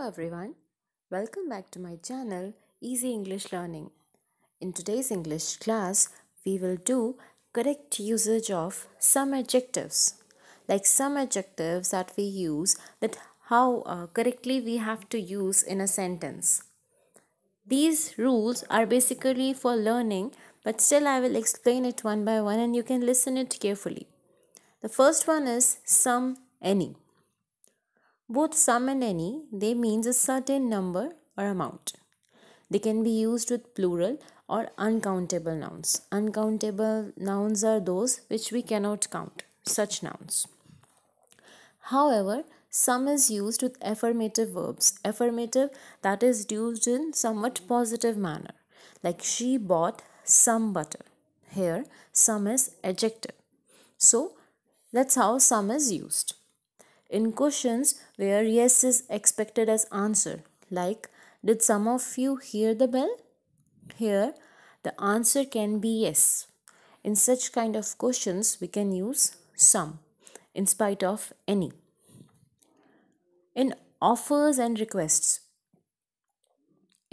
Hello everyone, welcome back to my channel Easy English Learning. In today's English class, we will do correct usage of some adjectives. Like some adjectives that we use that how uh, correctly we have to use in a sentence. These rules are basically for learning but still I will explain it one by one and you can listen it carefully. The first one is some, any. Both sum and any, they means a certain number or amount. They can be used with plural or uncountable nouns. Uncountable nouns are those which we cannot count, such nouns. However, sum is used with affirmative verbs. Affirmative that is used in somewhat positive manner. Like she bought some butter. Here, sum is adjective. So, that's how sum is used in questions where yes is expected as answer, like Did some of you hear the bell? Here, the answer can be yes. In such kind of questions, we can use some in spite of any. In offers and requests,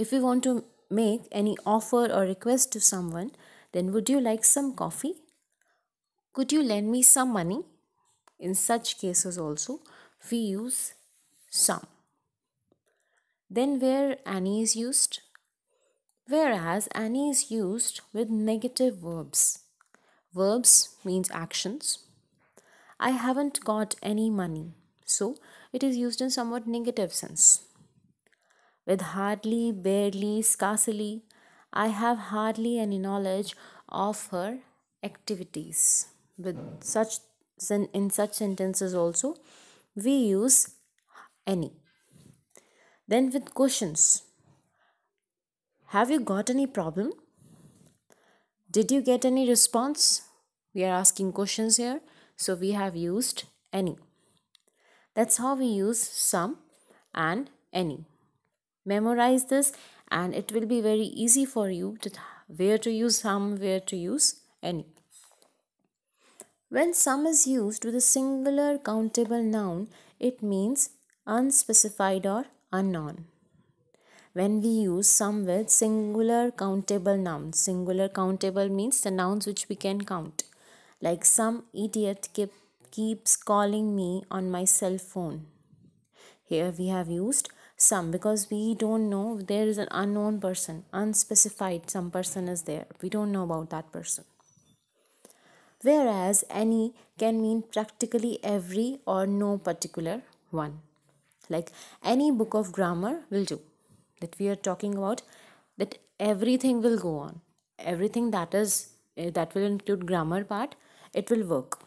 if we want to make any offer or request to someone, then would you like some coffee? Could you lend me some money? In such cases also, we use some. Then where any is used? Whereas any is used with negative verbs. Verbs means actions. I haven't got any money. So it is used in somewhat negative sense. With hardly, barely, scarcely, I have hardly any knowledge of her activities. With such in such sentences also we use any. Then with questions. Have you got any problem? Did you get any response? We are asking questions here. So we have used any. That's how we use some and any. Memorize this and it will be very easy for you to where to use some, where to use any. When some is used with a singular countable noun, it means unspecified or unknown. When we use some with singular countable nouns, singular countable means the nouns which we can count. Like some idiot keep, keeps calling me on my cell phone. Here we have used some because we don't know there is an unknown person unspecified some person is there we don't know about that person whereas any can mean practically every or no particular one. Like any book of grammar will do. That we are talking about that everything will go on. Everything that is eh, that will include grammar part, it will work.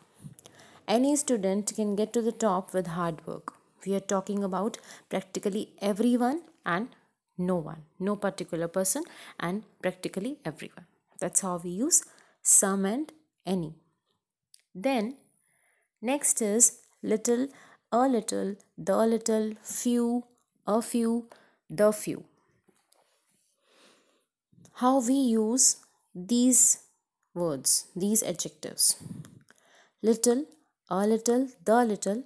Any student can get to the top with hard work. We are talking about practically everyone and no one, no particular person and practically everyone. That's how we use some and any. Then next is little, a little, the little, few, a few, the few. How we use these words, these adjectives. Little, a little, the little,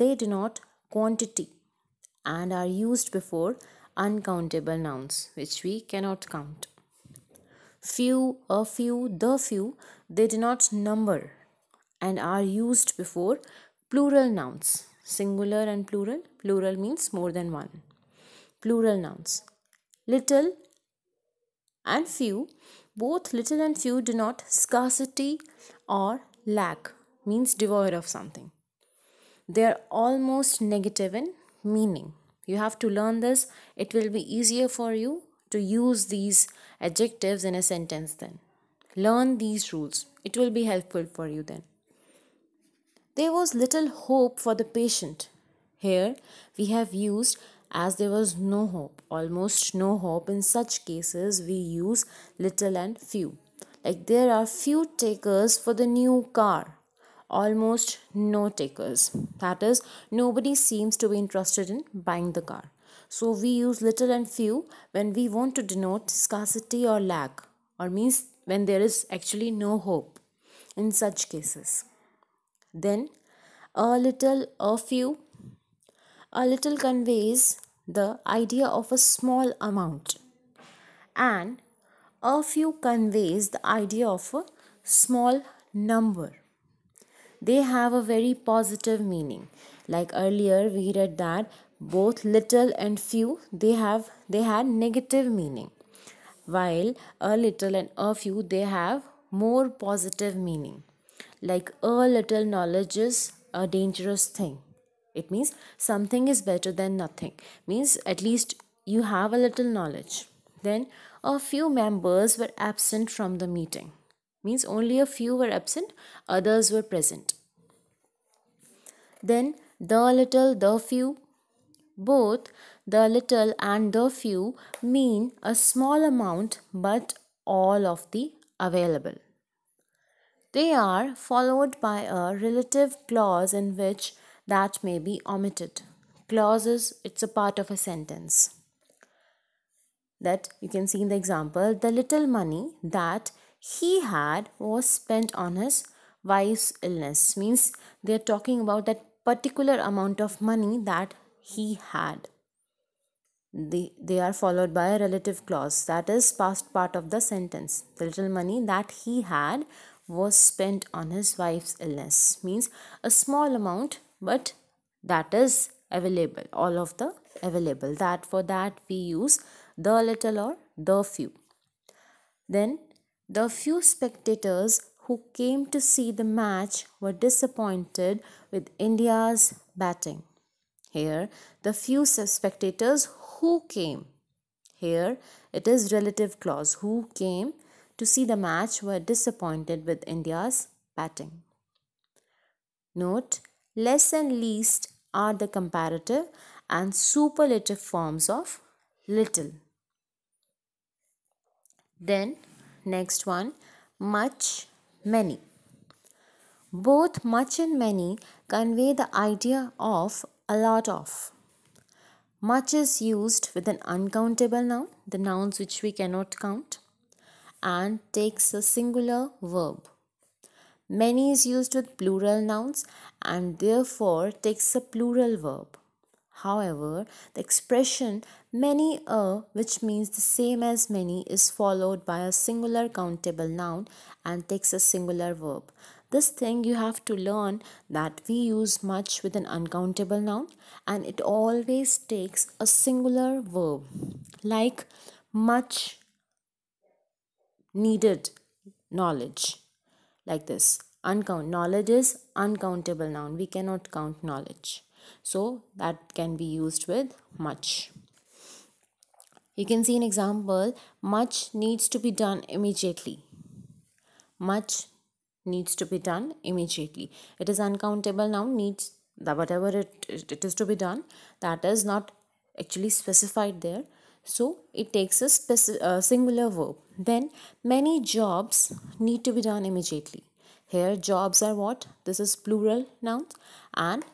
they denote quantity and are used before uncountable nouns which we cannot count few, a few, the few, they do not number and are used before plural nouns. Singular and plural. Plural means more than one. Plural nouns. Little and few. Both little and few denote scarcity or lack, means devoid of something. They are almost negative in meaning. You have to learn this. It will be easier for you to use these adjectives in a sentence then. Learn these rules, it will be helpful for you then. There was little hope for the patient. Here we have used as there was no hope, almost no hope. In such cases, we use little and few. Like there are few takers for the new car, almost no takers. That is, nobody seems to be interested in buying the car. So we use little and few when we want to denote scarcity or lack or means when there is actually no hope in such cases. Then a little, a few. A little conveys the idea of a small amount and a few conveys the idea of a small number. They have a very positive meaning. Like earlier, we read that both little and few they have they had negative meaning while a little and a few they have more positive meaning like a little knowledge is a dangerous thing it means something is better than nothing means at least you have a little knowledge then a few members were absent from the meeting means only a few were absent others were present then the little the few both the little and the few mean a small amount but all of the available. They are followed by a relative clause in which that may be omitted. Clauses, it's a part of a sentence. That you can see in the example, the little money that he had was spent on his wife's illness. Means they are talking about that particular amount of money that he had. They, they are followed by a relative clause that is past part of the sentence. The little money that he had was spent on his wife's illness means a small amount but that is available all of the available that for that we use the little or the few then the few spectators who came to see the match were disappointed with india's batting here, the few spectators who came. Here, it is relative clause who came to see the match were disappointed with India's batting. Note, less and least are the comparative and superlative forms of little. Then, next one, much, many. Both much and many convey the idea of a lot of. Much is used with an uncountable noun, the nouns which we cannot count, and takes a singular verb. Many is used with plural nouns and therefore takes a plural verb. However, the expression many a, which means the same as many, is followed by a singular countable noun and takes a singular verb. This thing you have to learn that we use much with an uncountable noun and it always takes a singular verb like much needed knowledge like this uncount knowledge is uncountable noun we cannot count knowledge so that can be used with much you can see an example much needs to be done immediately much needs to be done immediately it is uncountable noun needs the whatever it, it is to be done that is not actually specified there so it takes a specific, uh, singular verb then many jobs need to be done immediately here jobs are what this is plural noun and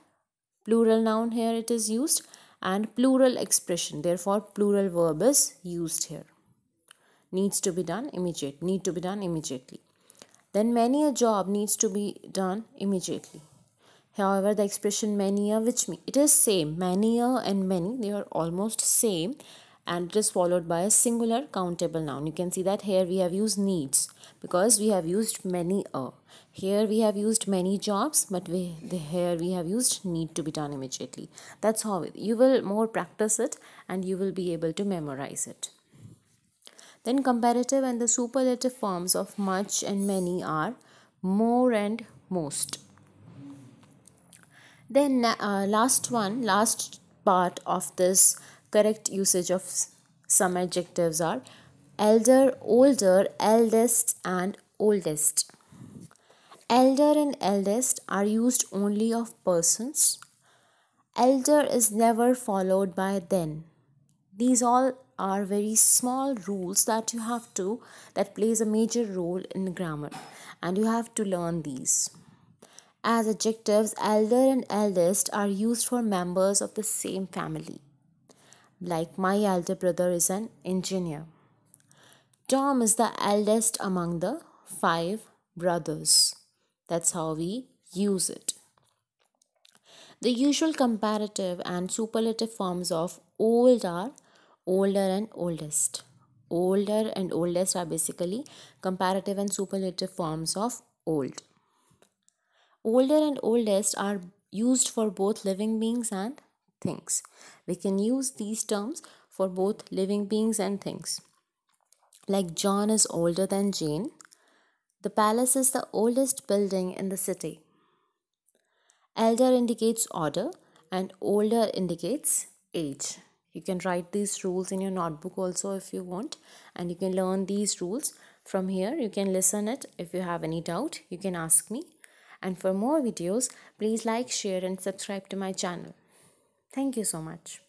plural noun here it is used and plural expression therefore plural verb is used here needs to be done immediate need to be done immediately then many a job needs to be done immediately. However, the expression many a which it is same many a and many they are almost same and it is followed by a singular countable noun. You can see that here we have used needs because we have used many a. Here we have used many jobs but we, here we have used need to be done immediately. That's how it, you will more practice it and you will be able to memorize it. Then comparative and the superlative forms of much and many are more and most. Then uh, last one, last part of this correct usage of some adjectives are elder, older, eldest and oldest. Elder and eldest are used only of persons. Elder is never followed by then. These all are very small rules that you have to that plays a major role in grammar and you have to learn these as adjectives elder and eldest are used for members of the same family like my elder brother is an engineer tom is the eldest among the five brothers that's how we use it the usual comparative and superlative forms of old are older and oldest. Older and oldest are basically comparative and superlative forms of old. Older and oldest are used for both living beings and things. We can use these terms for both living beings and things. Like John is older than Jane, the palace is the oldest building in the city. Elder indicates order and older indicates age. You can write these rules in your notebook also if you want and you can learn these rules. From here you can listen it. If you have any doubt you can ask me. And for more videos please like, share and subscribe to my channel. Thank you so much.